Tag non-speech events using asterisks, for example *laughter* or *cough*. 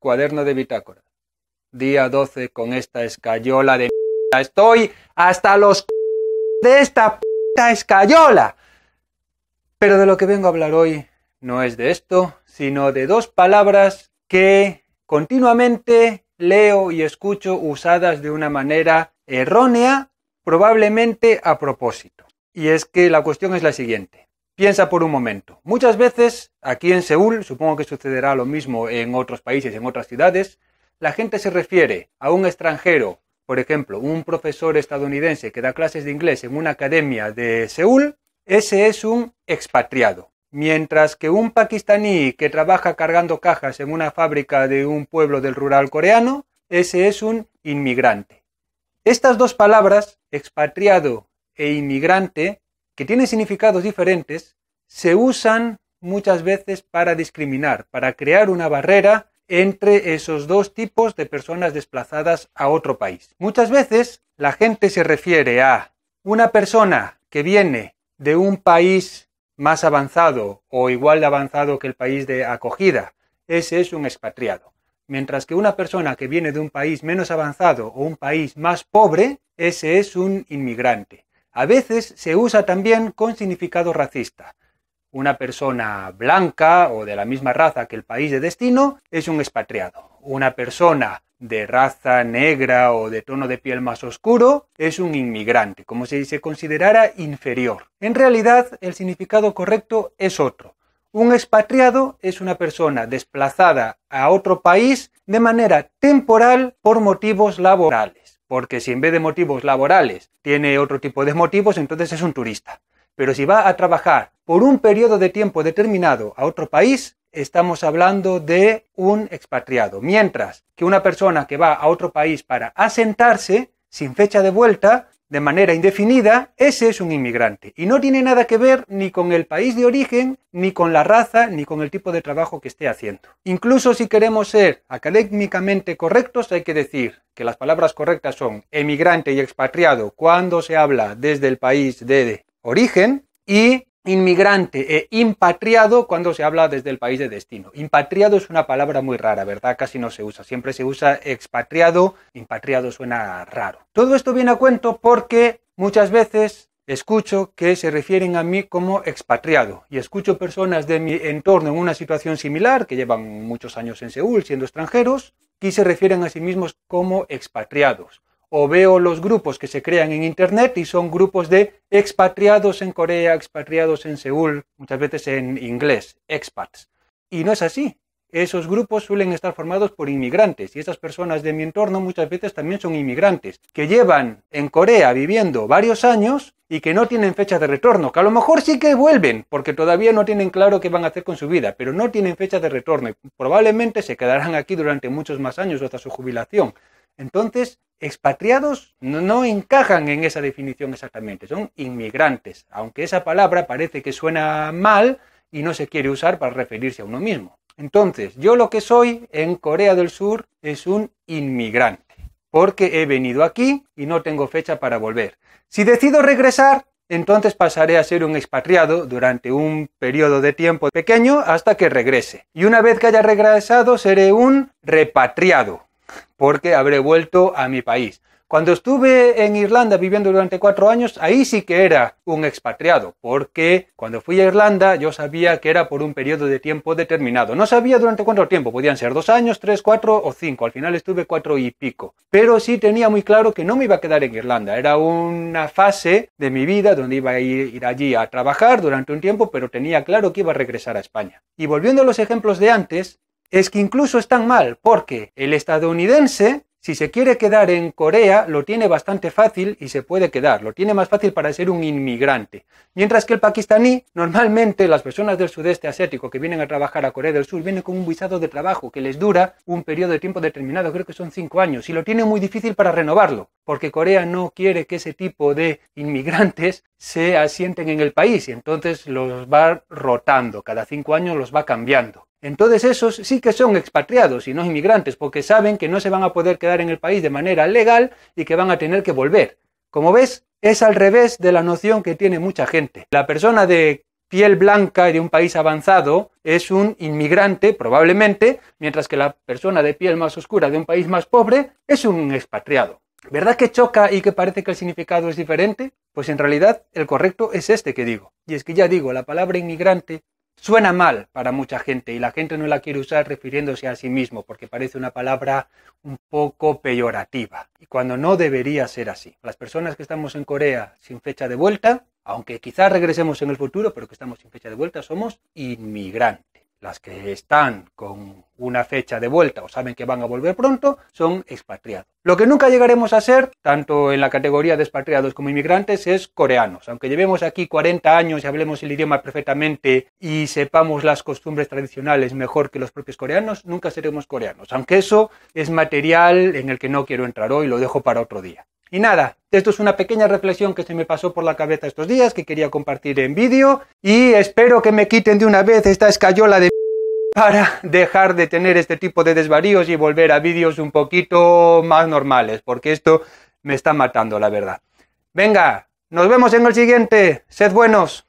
Cuaderno de bitácora. Día 12 con esta escayola de mierda. Estoy hasta los de esta puta escayola. Pero de lo que vengo a hablar hoy no es de esto, sino de dos palabras que continuamente leo y escucho usadas de una manera errónea, probablemente a propósito. Y es que la cuestión es la siguiente. Piensa por un momento. Muchas veces aquí en Seúl, supongo que sucederá lo mismo en otros países, en otras ciudades, la gente se refiere a un extranjero, por ejemplo, un profesor estadounidense que da clases de inglés en una academia de Seúl, ese es un expatriado. Mientras que un paquistaní que trabaja cargando cajas en una fábrica de un pueblo del rural coreano, ese es un inmigrante. Estas dos palabras, expatriado e inmigrante, que tienen significados diferentes, se usan muchas veces para discriminar, para crear una barrera entre esos dos tipos de personas desplazadas a otro país. Muchas veces la gente se refiere a una persona que viene de un país más avanzado o igual de avanzado que el país de acogida. Ese es un expatriado. Mientras que una persona que viene de un país menos avanzado o un país más pobre, ese es un inmigrante. A veces se usa también con significado racista. Una persona blanca o de la misma raza que el país de destino es un expatriado. Una persona de raza negra o de tono de piel más oscuro es un inmigrante, como si se considerara inferior. En realidad, el significado correcto es otro. Un expatriado es una persona desplazada a otro país de manera temporal por motivos laborales. Porque si en vez de motivos laborales tiene otro tipo de motivos, entonces es un turista. Pero si va a trabajar por un periodo de tiempo determinado a otro país, estamos hablando de un expatriado. Mientras que una persona que va a otro país para asentarse, sin fecha de vuelta, de manera indefinida, ese es un inmigrante. Y no tiene nada que ver ni con el país de origen, ni con la raza, ni con el tipo de trabajo que esté haciendo. Incluso si queremos ser académicamente correctos, hay que decir que las palabras correctas son emigrante y expatriado cuando se habla desde el país de origen y inmigrante e impatriado cuando se habla desde el país de destino. Impatriado es una palabra muy rara, ¿verdad? Casi no se usa. Siempre se usa expatriado, impatriado suena raro. Todo esto viene a cuento porque muchas veces escucho que se refieren a mí como expatriado y escucho personas de mi entorno en una situación similar, que llevan muchos años en Seúl siendo extranjeros, y se refieren a sí mismos como expatriados o veo los grupos que se crean en Internet y son grupos de expatriados en Corea, expatriados en Seúl, muchas veces en inglés, expats. Y no es así. Esos grupos suelen estar formados por inmigrantes y esas personas de mi entorno muchas veces también son inmigrantes, que llevan en Corea viviendo varios años y que no tienen fecha de retorno, que a lo mejor sí que vuelven, porque todavía no tienen claro qué van a hacer con su vida, pero no tienen fecha de retorno y probablemente se quedarán aquí durante muchos más años hasta su jubilación. Entonces, expatriados no, encajan en esa definición exactamente, son inmigrantes, aunque esa palabra parece que suena mal y no se quiere usar para referirse a uno mismo. Entonces, yo lo que soy en Corea del Sur es un inmigrante, porque he venido aquí y no tengo fecha para volver. Si decido regresar, entonces pasaré a ser un expatriado durante un periodo de tiempo pequeño hasta que regrese. Y una vez que haya regresado, seré un repatriado, porque habré vuelto a mi país. Cuando estuve en Irlanda viviendo durante cuatro años, ahí sí que era un expatriado, porque cuando fui a Irlanda yo sabía que era por un periodo de tiempo determinado. No sabía durante cuánto tiempo, podían ser dos años, tres, cuatro o cinco. Al final estuve cuatro y pico. Pero sí tenía muy claro que no me iba a quedar en Irlanda. Era una fase de mi vida donde iba a ir allí a trabajar durante un tiempo, pero tenía claro que iba a regresar a España. Y volviendo a los ejemplos de antes, es que incluso están mal, porque el estadounidense, si se quiere quedar en Corea, lo tiene bastante fácil y se puede quedar, lo tiene más fácil para ser un inmigrante. Mientras que el pakistaní, normalmente las personas del sudeste asiático que vienen a trabajar a Corea del Sur vienen con un visado de trabajo que les dura un periodo de tiempo determinado, creo que son cinco años, y lo tiene muy difícil para renovarlo, porque Corea no quiere que ese tipo de inmigrantes se asienten en el país y entonces los va rotando, cada cinco años los va cambiando. Entonces esos sí que son expatriados y no inmigrantes, porque saben que no se van a poder quedar en el país de manera legal y que van a tener que volver. Como ves, es al revés de la noción que tiene mucha gente. La persona de piel blanca y de un país avanzado es un inmigrante, probablemente, mientras que la persona de piel más oscura de un país más pobre es un expatriado. ¿Verdad que choca y que parece que el significado es diferente? Pues en realidad el correcto es este que digo. Y es que ya digo, la palabra inmigrante Suena mal para mucha gente y la gente no la quiere usar refiriéndose a sí mismo porque parece una palabra un poco peyorativa y cuando no debería ser así. Las personas que estamos en Corea sin fecha de vuelta, aunque quizás regresemos en el futuro, pero que estamos sin fecha de vuelta, somos inmigrantes. Las que están con una fecha de vuelta o saben que van a volver pronto son expatriados. Lo que nunca llegaremos a ser, tanto en la categoría de expatriados como inmigrantes, es coreanos. Aunque llevemos aquí 40 años y hablemos el idioma perfectamente y sepamos las costumbres tradicionales mejor que los propios coreanos, nunca seremos coreanos. Aunque eso es material en el que no quiero entrar hoy, lo dejo para otro día. Y nada, esto es una pequeña reflexión que se me pasó por la cabeza estos días, que quería compartir en vídeo, y espero que me quiten de una vez esta escayola de *laughs* para dejar de tener este tipo de desvaríos y volver a vídeos un poquito más normales, porque esto me está matando, la verdad. Venga, nos vemos en el siguiente. Sed buenos.